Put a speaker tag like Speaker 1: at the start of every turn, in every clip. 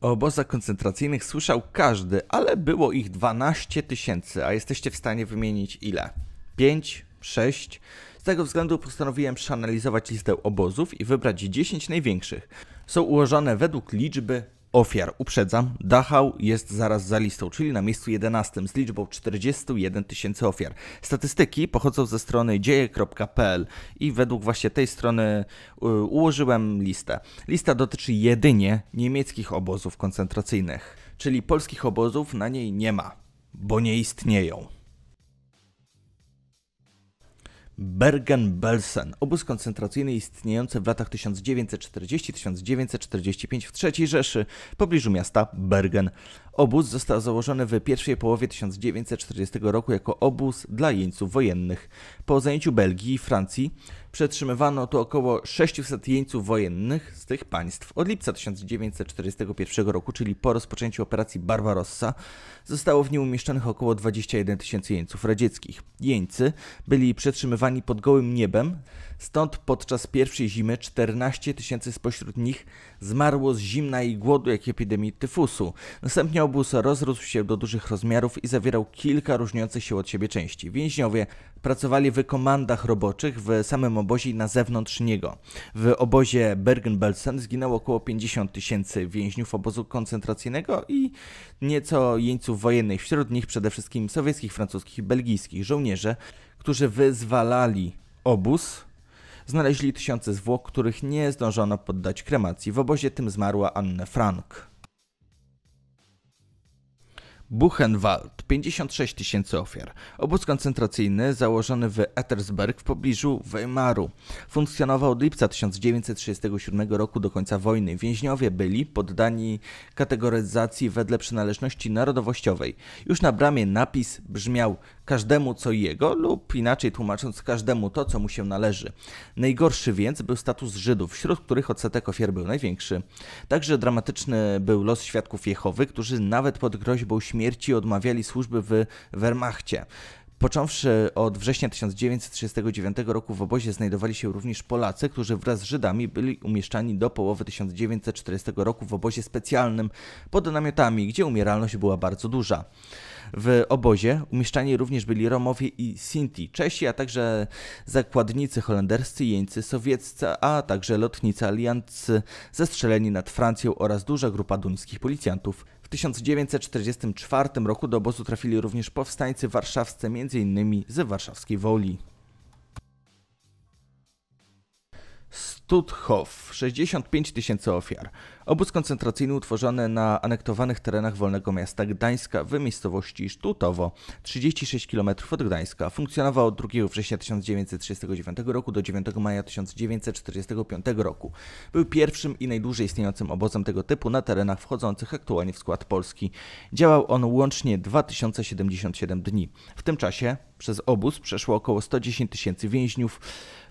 Speaker 1: O obozach koncentracyjnych słyszał każdy, ale było ich 12 tysięcy, a jesteście w stanie wymienić ile? 5, 6? Z tego względu postanowiłem przeanalizować listę obozów i wybrać 10 największych. Są ułożone według liczby ofiar. Uprzedzam, Dachau jest zaraz za listą, czyli na miejscu 11 z liczbą 41 tysięcy ofiar. Statystyki pochodzą ze strony dzieje.pl i według właśnie tej strony y, ułożyłem listę. Lista dotyczy jedynie niemieckich obozów koncentracyjnych, czyli polskich obozów na niej nie ma, bo nie istnieją. Bergen-Belsen, obóz koncentracyjny istniejący w latach 1940-1945 w III Rzeszy pobliżu miasta Bergen Obóz został założony w pierwszej połowie 1940 roku jako obóz dla jeńców wojennych. Po zajęciu Belgii i Francji przetrzymywano tu około 600 jeńców wojennych z tych państw. Od lipca 1941 roku, czyli po rozpoczęciu operacji Barbarossa, zostało w niej umieszczonych około 21 tysięcy jeńców radzieckich. Jeńcy byli przetrzymywani pod gołym niebem, stąd podczas pierwszej zimy 14 tysięcy spośród nich zmarło z zimna i głodu, jak epidemii tyfusu. Następnie obóz rozrósł się do dużych rozmiarów i zawierał kilka różniących się od siebie części. Więźniowie pracowali w komandach roboczych w samym obozie i na zewnątrz niego. W obozie Bergen-Belsen zginęło około 50 tysięcy więźniów obozu koncentracyjnego i nieco jeńców wojennych, wśród nich przede wszystkim sowieckich, francuskich i belgijskich żołnierze, którzy wyzwalali obóz znaleźli tysiące zwłok, których nie zdążono poddać kremacji. W obozie tym zmarła Anne Frank. Buchenwald, 56 tysięcy ofiar. Obóz koncentracyjny założony w Ettersberg w pobliżu Weimaru. Funkcjonował od lipca 1937 roku do końca wojny. Więźniowie byli poddani kategoryzacji wedle przynależności narodowościowej. Już na bramie napis brzmiał każdemu co jego, lub inaczej tłumacząc, każdemu to, co mu się należy. Najgorszy więc był status Żydów, wśród których odsetek ofiar był największy. Także dramatyczny był los świadków Jehowy, którzy nawet pod groźbą śmierci odmawiali służby w Wehrmachcie. Począwszy od września 1939 roku w obozie znajdowali się również Polacy, którzy wraz z Żydami byli umieszczani do połowy 1940 roku w obozie specjalnym pod namiotami, gdzie umieralność była bardzo duża. W obozie umieszczani również byli Romowie i Sinti, Czesi, a także zakładnicy holenderscy, jeńcy sowieccy, a także lotnicy aliancy zestrzeleni nad Francją oraz duża grupa duńskich policjantów. W 1944 roku do obozu trafili również powstańcy warszawscy, m.in. ze warszawskiej Woli. Stutthof, 65 tysięcy ofiar. Obóz koncentracyjny utworzony na anektowanych terenach Wolnego Miasta Gdańska w miejscowości Sztutowo, 36 km od Gdańska. Funkcjonował od 2 września 1939 roku do 9 maja 1945 roku. Był pierwszym i najdłużej istniejącym obozem tego typu na terenach wchodzących aktualnie w skład Polski. Działał on łącznie 2077 dni. W tym czasie przez obóz przeszło około 110 tysięcy więźniów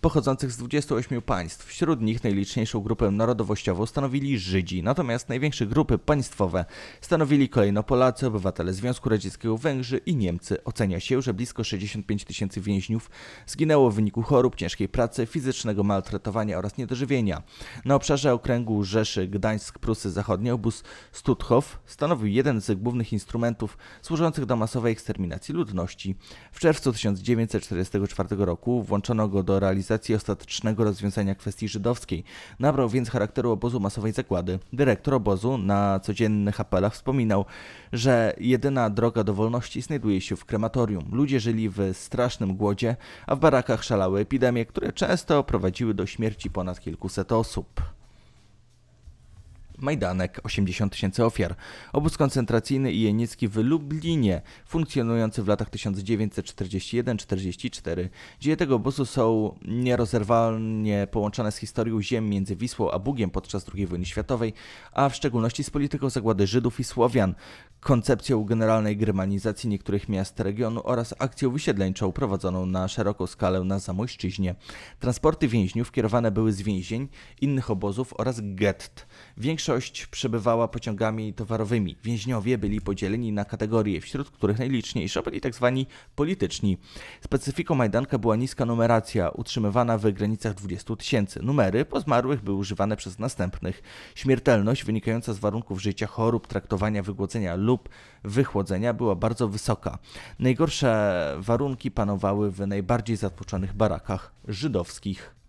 Speaker 1: pochodzących z 28 państw. Wśród nich najliczniejszą grupę narodowościową stanowili Żydzi, natomiast największe grupy państwowe stanowili kolejno Polacy, obywatele Związku Radzieckiego, Węgrzy i Niemcy. Ocenia się, że blisko 65 tysięcy więźniów zginęło w wyniku chorób, ciężkiej pracy, fizycznego maltretowania oraz niedożywienia. Na obszarze okręgu Rzeszy Gdańsk-Prusy Zachodnie obóz Stutthof stanowił jeden z głównych instrumentów służących do masowej eksterminacji ludności. W czerwcu 1944 roku włączono go do realizacji realizacji ostatecznego rozwiązania kwestii żydowskiej. Nabrał więc charakteru obozu masowej zagłady. Dyrektor obozu na codziennych apelach wspominał, że jedyna droga do wolności znajduje się w krematorium. Ludzie żyli w strasznym głodzie, a w barakach szalały epidemie, które często prowadziły do śmierci ponad kilkuset osób. Majdanek, 80 tysięcy ofiar. Obóz koncentracyjny i jeniecki w Lublinie, funkcjonujący w latach 1941-44. Dzieje tego obozu są nierozerwalnie połączone z historią ziem między Wisłą a Bugiem podczas II wojny światowej, a w szczególności z polityką zagłady Żydów i Słowian, koncepcją generalnej germanizacji niektórych miast regionu oraz akcją wysiedleńczą prowadzoną na szeroką skalę na Zamojszczyźnie. Transporty więźniów kierowane były z więzień, innych obozów oraz gett. Większość przebywała pociągami towarowymi. Więźniowie byli podzieleni na kategorie, wśród których najliczniejsza byli tzw. Tak polityczni. Specyfiką Majdanka była niska numeracja, utrzymywana w granicach 20 tysięcy. Numery po zmarłych były używane przez następnych. Śmiertelność wynikająca z warunków życia, chorób, traktowania, wygłodzenia lub lub wychłodzenia była bardzo wysoka. Najgorsze warunki panowały w najbardziej zatłoczonych barakach żydowskich.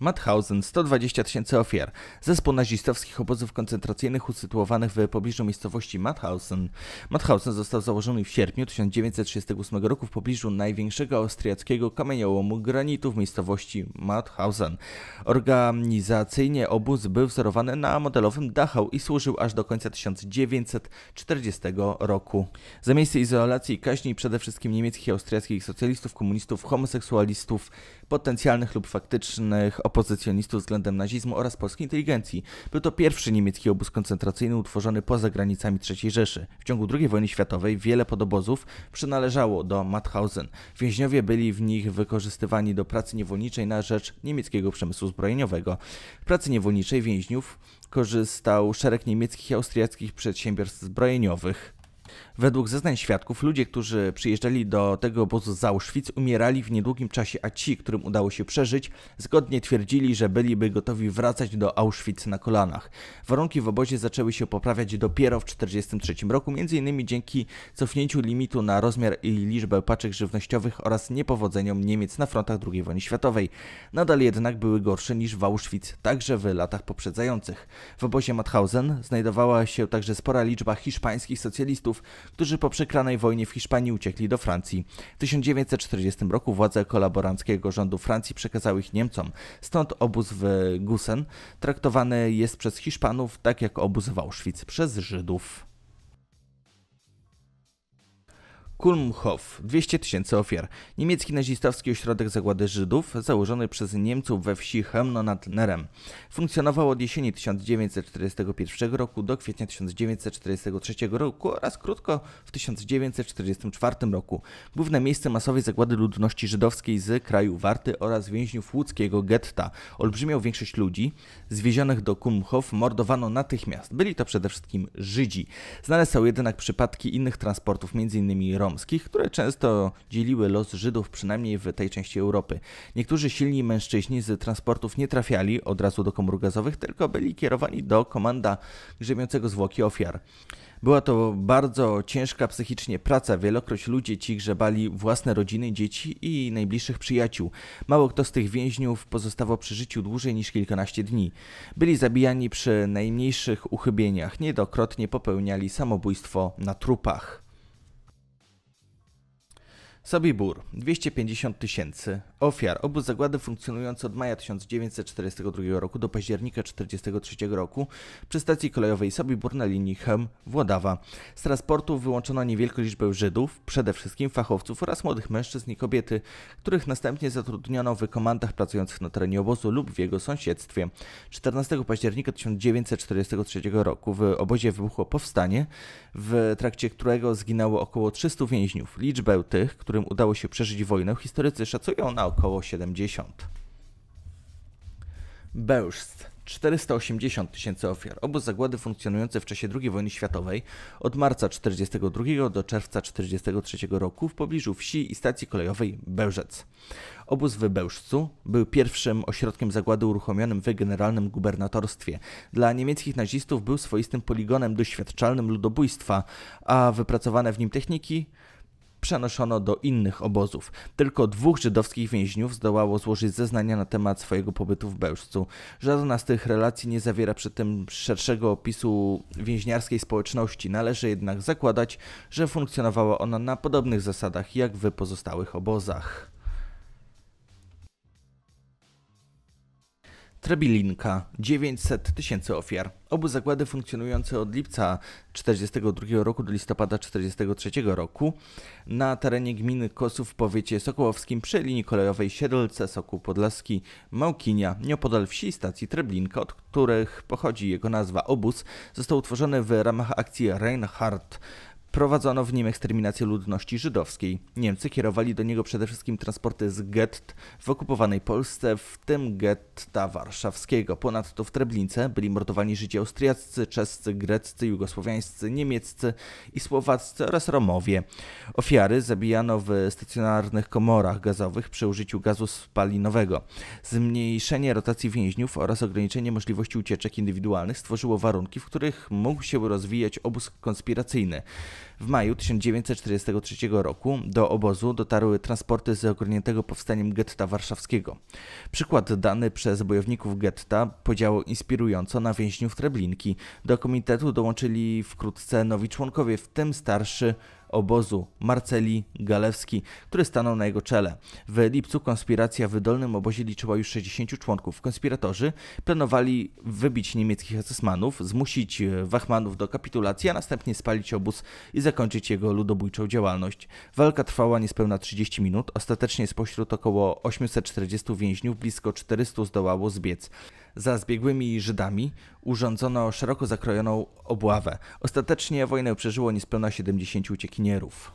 Speaker 1: Mauthausen 120 tysięcy ofiar. Zespół nazistowskich obozów koncentracyjnych usytuowanych w pobliżu miejscowości Mauthausen. Mauthausen został założony w sierpniu 1938 roku w pobliżu największego austriackiego kamieniołomu granitu w miejscowości Mauthausen. Organizacyjnie obóz był wzorowany na modelowym Dachau i służył aż do końca 1940 roku. Za miejsce izolacji i kaźni przede wszystkim niemieckich i austriackich socjalistów, komunistów, homoseksualistów, potencjalnych lub faktycznych opozycjonistów względem nazizmu oraz polskiej inteligencji. Był to pierwszy niemiecki obóz koncentracyjny utworzony poza granicami III Rzeszy. W ciągu II wojny światowej wiele podobozów przynależało do Mauthausen. Więźniowie byli w nich wykorzystywani do pracy niewolniczej na rzecz niemieckiego przemysłu zbrojeniowego. W pracy niewolniczej więźniów korzystał szereg niemieckich i austriackich przedsiębiorstw zbrojeniowych. Według zeznań świadków, ludzie, którzy przyjeżdżali do tego obozu z Auschwitz, umierali w niedługim czasie, a ci, którym udało się przeżyć, zgodnie twierdzili, że byliby gotowi wracać do Auschwitz na kolanach. Warunki w obozie zaczęły się poprawiać dopiero w 1943 roku, m.in. dzięki cofnięciu limitu na rozmiar i liczbę paczek żywnościowych oraz niepowodzeniom Niemiec na frontach II wojny światowej. Nadal jednak były gorsze niż w Auschwitz, także w latach poprzedzających. W obozie Mauthausen znajdowała się także spora liczba hiszpańskich socjalistów, którzy po przekranej wojnie w Hiszpanii uciekli do Francji. W 1940 roku władze kolaboranckiego rządu Francji przekazały ich Niemcom, stąd obóz w Gusen traktowany jest przez Hiszpanów tak jak obóz w Auschwitz przez Żydów. Kulmhof, 200 tysięcy ofiar. Niemiecki nazistowski ośrodek zagłady Żydów, założony przez Niemców we wsi Hemno nad Nerem. Funkcjonował od jesieni 1941 roku do kwietnia 1943 roku oraz krótko w 1944 roku. Główne miejsce masowej zagłady ludności żydowskiej z kraju Warty oraz więźniów łódzkiego getta. Olbrzymią większość ludzi zwiezionych do Kulmhof mordowano natychmiast. Byli to przede wszystkim Żydzi. Znane są jednak przypadki innych transportów, m.in. rom romskich, które często dzieliły los Żydów przynajmniej w tej części Europy. Niektórzy silni mężczyźni z transportów nie trafiali od razu do komór gazowych, tylko byli kierowani do komanda grzebiącego zwłoki ofiar. Była to bardzo ciężka psychicznie praca. Wielokroć ludzie ci grzebali własne rodziny, dzieci i najbliższych przyjaciół. Mało kto z tych więźniów pozostawał przy życiu dłużej niż kilkanaście dni. Byli zabijani przy najmniejszych uchybieniach. Niedokrotnie popełniali samobójstwo na trupach. Sobibór 250 tysięcy ofiar. Obóz zagłady funkcjonujący od maja 1942 roku do października 1943 roku przy stacji kolejowej Sobibór na linii Chem-Włodawa. Z transportu wyłączono niewielką liczbę Żydów, przede wszystkim fachowców oraz młodych mężczyzn i kobiety, których następnie zatrudniono w komandach pracujących na terenie obozu lub w jego sąsiedztwie. 14 października 1943 roku w obozie wybuchło powstanie, w trakcie którego zginęło około 300 więźniów. Liczbę tych, którym udało się przeżyć wojnę, historycy szacują na około 70. Bełżst. 480 tysięcy ofiar. Obóz zagłady funkcjonujący w czasie II wojny światowej od marca 1942 do czerwca 1943 roku w pobliżu wsi i stacji kolejowej Bełżec. Obóz w Bełżcu był pierwszym ośrodkiem zagłady uruchomionym w generalnym gubernatorstwie. Dla niemieckich nazistów był swoistym poligonem doświadczalnym ludobójstwa, a wypracowane w nim techniki przenoszono do innych obozów. Tylko dwóch żydowskich więźniów zdołało złożyć zeznania na temat swojego pobytu w Bełżcu. Żadna z tych relacji nie zawiera przy tym szerszego opisu więźniarskiej społeczności. Należy jednak zakładać, że funkcjonowała ona na podobnych zasadach jak w pozostałych obozach. Trebilinka, 900 tysięcy ofiar. Obu zakłady funkcjonujące od lipca 1942 roku do listopada 1943 roku na terenie gminy Kosów w powiecie sokołowskim przy linii kolejowej Siedlce, Sokół Podlaski, Małkinia, nieopodal wsi stacji Treblinka, od których pochodzi jego nazwa obóz, został utworzony w ramach akcji Reinhardt Prowadzono w nim eksterminację ludności żydowskiej. Niemcy kierowali do niego przede wszystkim transporty z gett w okupowanej Polsce, w tym getta warszawskiego. Ponadto w Treblince byli mordowani Żydzi austriaccy, czescy, greccy, jugosłowiańscy, niemieccy i słowaccy oraz Romowie. Ofiary zabijano w stacjonarnych komorach gazowych przy użyciu gazu spalinowego. Zmniejszenie rotacji więźniów oraz ograniczenie możliwości ucieczek indywidualnych stworzyło warunki, w których mógł się rozwijać obóz konspiracyjny. W maju 1943 roku do obozu dotarły transporty z ogarniętego powstaniem getta warszawskiego. Przykład dany przez bojowników getta podziało inspirująco na więźniów Treblinki. Do komitetu dołączyli wkrótce nowi członkowie, w tym starszy obozu Marceli Galewski, który stanął na jego czele. W lipcu konspiracja w wydolnym obozie liczyła już 60 członków. Konspiratorzy planowali wybić niemieckich asesmanów, zmusić e, Wachmanów do kapitulacji, a następnie spalić obóz i zakończyć jego ludobójczą działalność. Walka trwała niespełna 30 minut. Ostatecznie spośród około 840 więźniów blisko 400 zdołało zbiec. Za zbiegłymi Żydami urządzono szeroko zakrojoną obławę. Ostatecznie wojnę przeżyło niespełna 70 uciekinierów.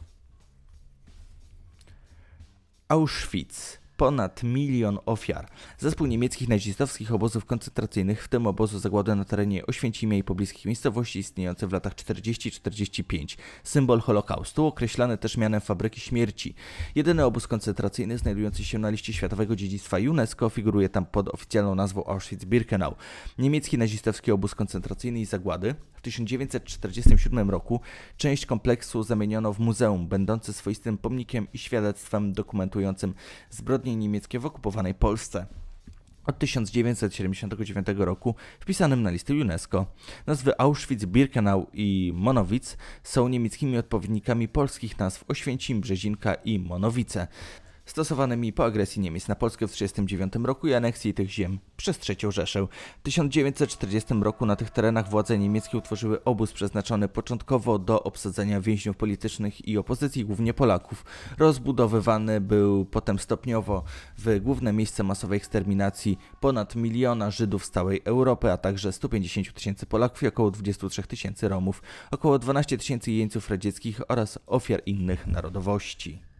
Speaker 1: Auschwitz ponad milion ofiar. Zespół niemieckich nazistowskich obozów koncentracyjnych, w tym obozu zagłady na terenie Oświęcimia i pobliskich miejscowości istniejące w latach 40-45, symbol Holokaustu, określany też mianem fabryki śmierci. Jedyny obóz koncentracyjny znajdujący się na liście Światowego Dziedzictwa UNESCO figuruje tam pod oficjalną nazwą Auschwitz-Birkenau. Niemiecki nazistowski obóz koncentracyjny i zagłady w 1947 roku część kompleksu zamieniono w muzeum, będące swoistym pomnikiem i świadectwem dokumentującym zbrodnie zbrodnie niemieckie w okupowanej Polsce od 1979 roku wpisanym na listy UNESCO. Nazwy Auschwitz, Birkenau i Monowitz są niemieckimi odpowiednikami polskich nazw Oświęcim, Brzezinka i Monowice stosowanymi po agresji Niemiec na Polskę w 1939 roku i aneksji tych ziem przez III Rzeszę. W 1940 roku na tych terenach władze niemieckie utworzyły obóz przeznaczony początkowo do obsadzenia więźniów politycznych i opozycji, głównie Polaków. Rozbudowywany był potem stopniowo w główne miejsce masowej eksterminacji ponad miliona Żydów z całej Europy, a także 150 tysięcy Polaków i około 23 tysięcy Romów, około 12 tysięcy jeńców radzieckich oraz ofiar innych narodowości.